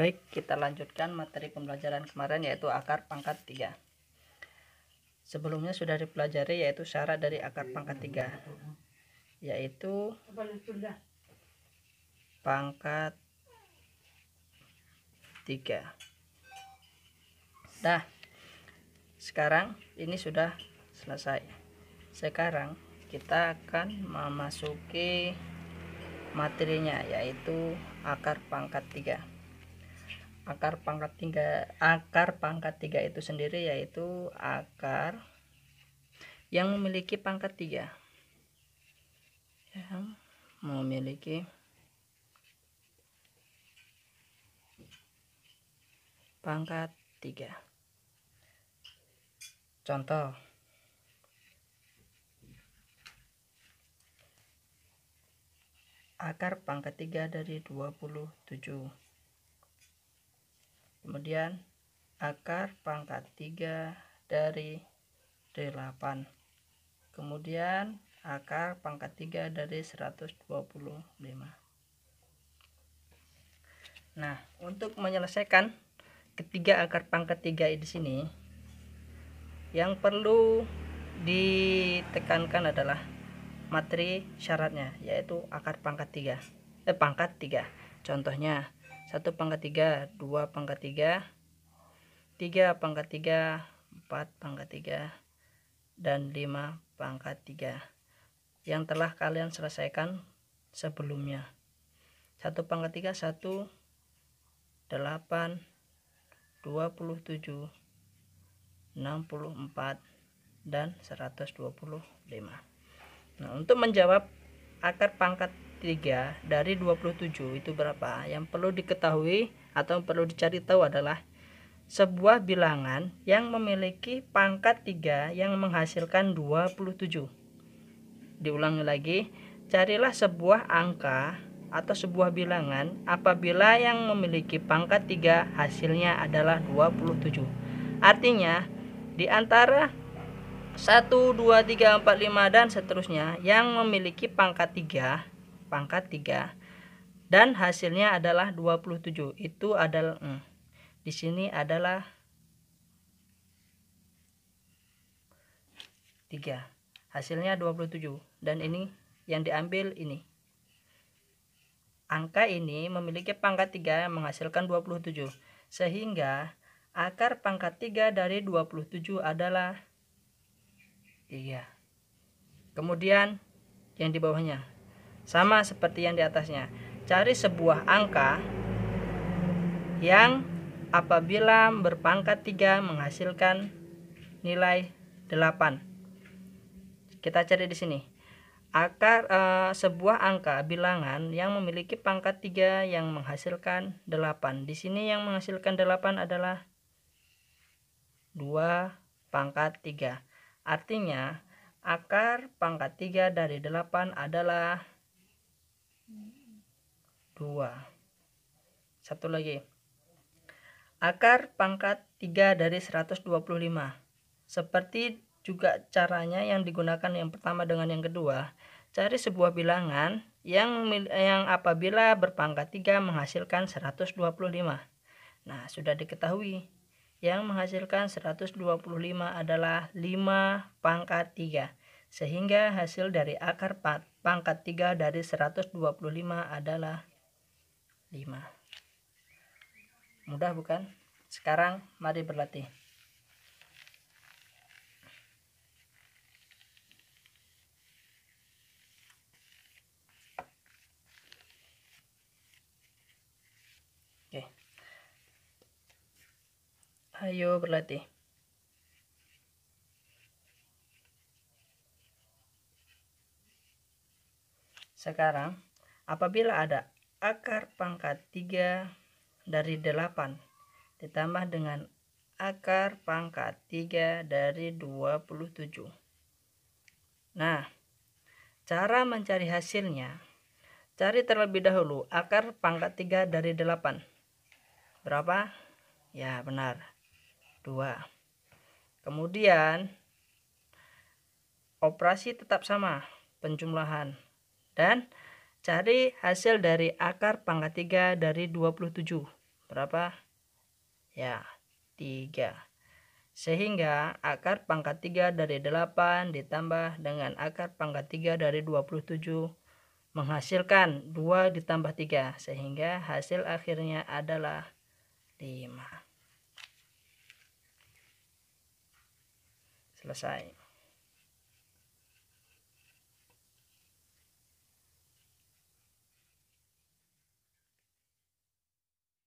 Baik, kita lanjutkan materi pembelajaran kemarin yaitu akar pangkat 3. Sebelumnya sudah dipelajari yaitu syarat dari akar pangkat 3 yaitu pangkat 3. Nah, sekarang ini sudah selesai. Sekarang kita akan memasuki materinya yaitu akar pangkat 3 akar pangkat tiga akar pangkat tiga itu sendiri yaitu akar yang memiliki pangkat tiga yang memiliki pangkat tiga contoh akar pangkat tiga dari 27 kemudian akar pangkat 3 dari 8 kemudian akar pangkat 3 dari 125 nah untuk menyelesaikan ketiga akar pangkat 3 di sini yang perlu ditekankan adalah materi syaratnya yaitu akar pangkat 3 eh pangkat 3 contohnya 1 pangkat 3 2 pangkat 3 3 pangkat 3 4 pangkat 3 dan 5 pangkat 3 yang telah kalian selesaikan sebelumnya 1 pangkat 3 1 8 27 64 dan 125 nah untuk menjawab akar pangkat 3 dari 27 itu berapa? Yang perlu diketahui atau perlu dicari tahu adalah sebuah bilangan yang memiliki pangkat 3 yang menghasilkan 27. Diulangi lagi, carilah sebuah angka atau sebuah bilangan apabila yang memiliki pangkat 3 hasilnya adalah 27. Artinya, di antara 1, 2, 3, 4, 5 dan seterusnya yang memiliki pangkat 3 pangkat 3 dan hasilnya adalah 27 itu adalah hmm, di sini adalah 3 hasilnya 27 dan ini yang diambil ini angka ini memiliki pangkat 3 yang menghasilkan 27 sehingga akar pangkat 3 dari 27 adalah 3 kemudian yang di bawahnya sama seperti yang di atasnya. Cari sebuah angka yang apabila berpangkat 3 menghasilkan nilai 8. Kita cari di sini. Akar e, sebuah angka bilangan yang memiliki pangkat 3 yang menghasilkan 8. Di sini yang menghasilkan 8 adalah 2 pangkat 3. Artinya akar pangkat 3 dari 8 adalah 2 satu lagi akar pangkat 3 dari 125 seperti juga caranya yang digunakan yang pertama dengan yang kedua cari sebuah bilangan yang yang apabila berpangkat 3 menghasilkan 125 nah sudah diketahui yang menghasilkan 125 adalah 5 pangkat 3 sehingga hasil dari akar pangkat 3 dari 125 adalah 5 mudah bukan sekarang mari berlatih Oke. Ayo berlatih. Sekarang, apabila ada akar pangkat 3 dari 8 ditambah dengan akar pangkat 3 dari 27. Nah, cara mencari hasilnya, cari terlebih dahulu akar pangkat 3 dari 8. Berapa? Ya, benar. 2. Kemudian, operasi tetap sama, penjumlahan. Dan Cari hasil dari akar pangkat 3 dari 27. Berapa? Ya, 3. Sehingga akar pangkat 3 dari 8 ditambah dengan akar pangkat 3 dari 27 menghasilkan 2 ditambah 3. Sehingga hasil akhirnya adalah 5. Selesai.